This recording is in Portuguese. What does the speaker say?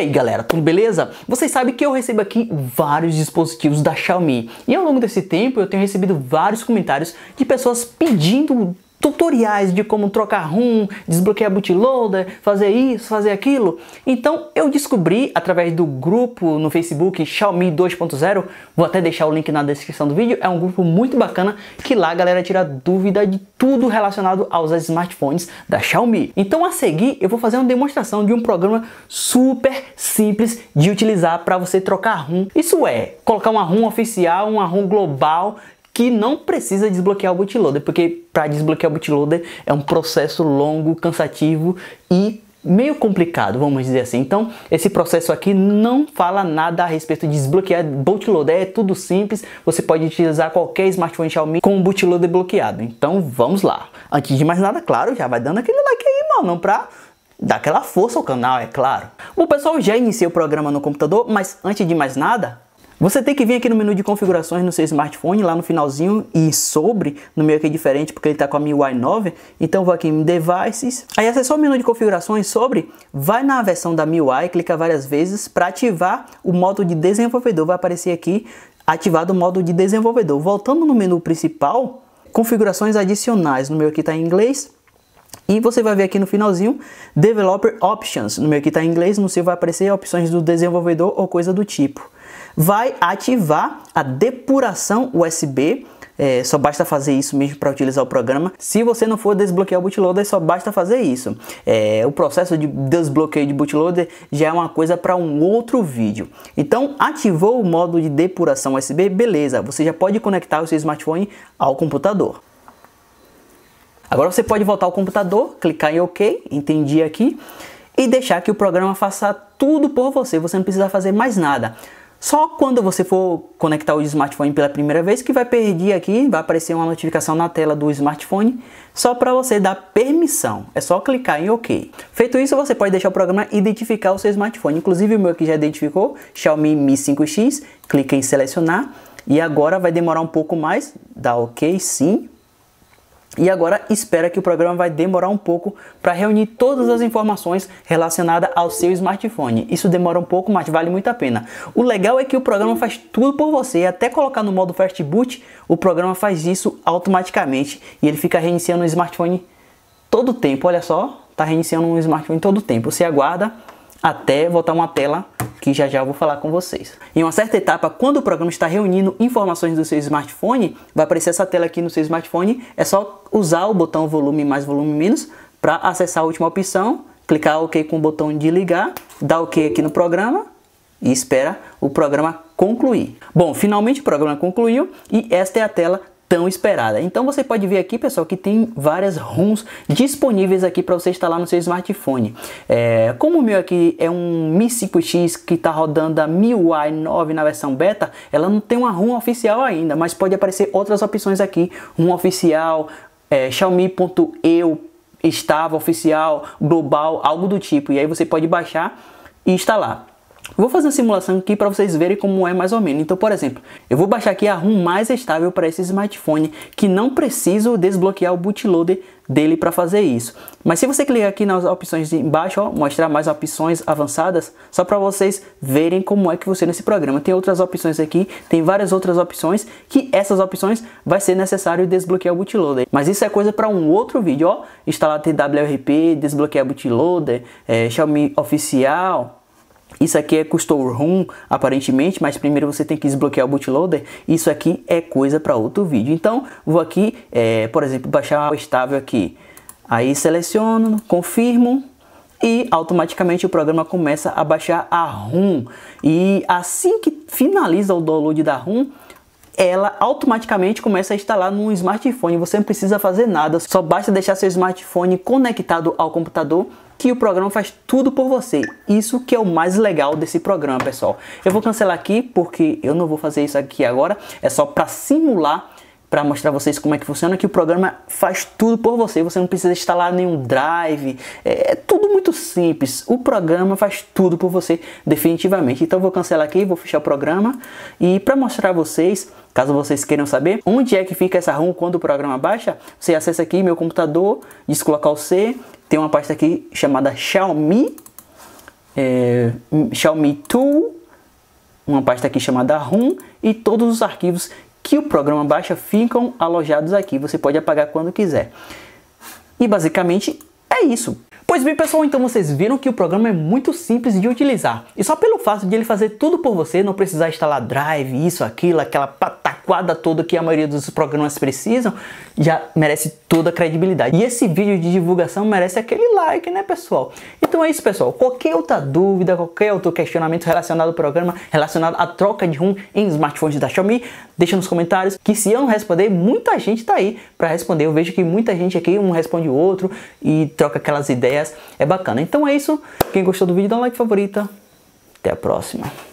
aí galera, tudo beleza? Vocês sabem que eu recebo aqui vários dispositivos da Xiaomi e ao longo desse tempo eu tenho recebido vários comentários de pessoas pedindo tutoriais de como trocar ROM, desbloquear bootloader, fazer isso, fazer aquilo. Então eu descobri através do grupo no Facebook Xiaomi 2.0, vou até deixar o link na descrição do vídeo, é um grupo muito bacana que lá a galera tira dúvida de tudo relacionado aos smartphones da Xiaomi. Então a seguir eu vou fazer uma demonstração de um programa super simples de utilizar para você trocar ROM. Isso é, colocar uma ROM oficial, uma ROM global que não precisa desbloquear o bootloader, porque para desbloquear o bootloader é um processo longo, cansativo e meio complicado, vamos dizer assim. Então, esse processo aqui não fala nada a respeito de desbloquear bootloader, é tudo simples, você pode utilizar qualquer smartphone Xiaomi com o bootloader bloqueado. Então, vamos lá. Antes de mais nada, claro, já vai dando aquele like aí, mano, pra dar aquela força ao canal, é claro. O pessoal já iniciei o programa no computador, mas antes de mais nada, você tem que vir aqui no menu de configurações no seu smartphone, lá no finalzinho, e sobre, no meu aqui é diferente, porque ele está com a MIUI 9, então vou aqui em Devices, aí acessou é o menu de configurações sobre, vai na versão da MIUI, clica várias vezes, para ativar o modo de desenvolvedor, vai aparecer aqui, ativado o modo de desenvolvedor. Voltando no menu principal, configurações adicionais, no meu aqui está em inglês, e você vai ver aqui no finalzinho, Developer Options, no meu aqui está em inglês, no seu vai aparecer opções do desenvolvedor ou coisa do tipo vai ativar a depuração USB é, só basta fazer isso mesmo para utilizar o programa. Se você não for desbloquear o bootloader, só basta fazer isso. É, o processo de desbloqueio de bootloader já é uma coisa para um outro vídeo. Então, ativou o modo de depuração USB, beleza, você já pode conectar o seu smartphone ao computador. Agora você pode voltar ao computador, clicar em OK, entendi aqui, e deixar que o programa faça tudo por você, você não precisa fazer mais nada. Só quando você for conectar o smartphone pela primeira vez que vai perder aqui, vai aparecer uma notificação na tela do smartphone, só para você dar permissão. É só clicar em OK. Feito isso, você pode deixar o programa identificar o seu smartphone. Inclusive o meu aqui já identificou, Xiaomi Mi 5X, Clique em selecionar e agora vai demorar um pouco mais, dá OK sim, e agora espera que o programa vai demorar um pouco para reunir todas as informações relacionadas ao seu smartphone. Isso demora um pouco, mas vale muito a pena. O legal é que o programa faz tudo por você, até colocar no modo fast boot, o programa faz isso automaticamente e ele fica reiniciando o smartphone todo o tempo. Olha só, está reiniciando um smartphone todo o tempo. Você aguarda até voltar uma tela que já já eu vou falar com vocês. Em uma certa etapa, quando o programa está reunindo informações do seu smartphone, vai aparecer essa tela aqui no seu smartphone, é só usar o botão volume mais, volume menos, para acessar a última opção, clicar OK com o botão de ligar, dar OK aqui no programa e espera o programa concluir. Bom, finalmente o programa concluiu e esta é a tela tão esperada. Então você pode ver aqui, pessoal, que tem várias ROMs disponíveis aqui para você instalar no seu smartphone. É, como o meu aqui é um Mi 5X que está rodando a MIUI 9 na versão beta, ela não tem uma ROM oficial ainda, mas pode aparecer outras opções aqui, ROM oficial, é, Xiaomi.eu, estava oficial, global, algo do tipo. E aí você pode baixar e instalar. Vou fazer uma simulação aqui para vocês verem como é mais ou menos. Então, por exemplo, eu vou baixar aqui a ROM mais estável para esse smartphone, que não preciso desbloquear o bootloader dele para fazer isso. Mas se você clicar aqui nas opções de embaixo, ó, mostrar mais opções avançadas, só para vocês verem como é que funciona esse programa. Tem outras opções aqui, tem várias outras opções, que essas opções vai ser necessário desbloquear o bootloader. Mas isso é coisa para um outro vídeo, ó. Instalar TWRP, desbloquear bootloader, é, Xiaomi oficial, isso aqui é custom ROM, aparentemente, mas primeiro você tem que desbloquear o bootloader. Isso aqui é coisa para outro vídeo. Então, vou aqui, é, por exemplo, baixar o estável aqui. Aí seleciono, confirmo e automaticamente o programa começa a baixar a ROM. E assim que finaliza o download da ROM, ela automaticamente começa a instalar no smartphone. Você não precisa fazer nada, só basta deixar seu smartphone conectado ao computador que o programa faz tudo por você. Isso que é o mais legal desse programa, pessoal. Eu vou cancelar aqui porque eu não vou fazer isso aqui agora, é só para simular para mostrar vocês como é que funciona, que o programa faz tudo por você, você não precisa instalar nenhum drive, é, é tudo muito simples. O programa faz tudo por você definitivamente. Então vou cancelar aqui, vou fechar o programa e para mostrar vocês, caso vocês queiram saber onde é que fica essa ROM quando o programa baixa, você acessa aqui meu computador, descolocar o C, tem uma pasta aqui chamada Xiaomi é, Xiaomi Tool, uma pasta aqui chamada ROM e todos os arquivos que o programa baixa ficam alojados aqui. Você pode apagar quando quiser. E basicamente é isso. Pois bem, pessoal, então vocês viram que o programa é muito simples de utilizar. E só pelo fato de ele fazer tudo por você, não precisar instalar drive, isso, aquilo, aquela patada adequada toda que a maioria dos programas precisam, já merece toda a credibilidade. E esse vídeo de divulgação merece aquele like, né, pessoal? Então é isso, pessoal. Qualquer outra dúvida, qualquer outro questionamento relacionado ao programa, relacionado à troca de RUM em smartphones da Xiaomi, deixa nos comentários que se eu não responder, muita gente tá aí para responder. Eu vejo que muita gente aqui um responde o outro e troca aquelas ideias. É bacana. Então é isso. Quem gostou do vídeo, dá um like favorita. Até a próxima.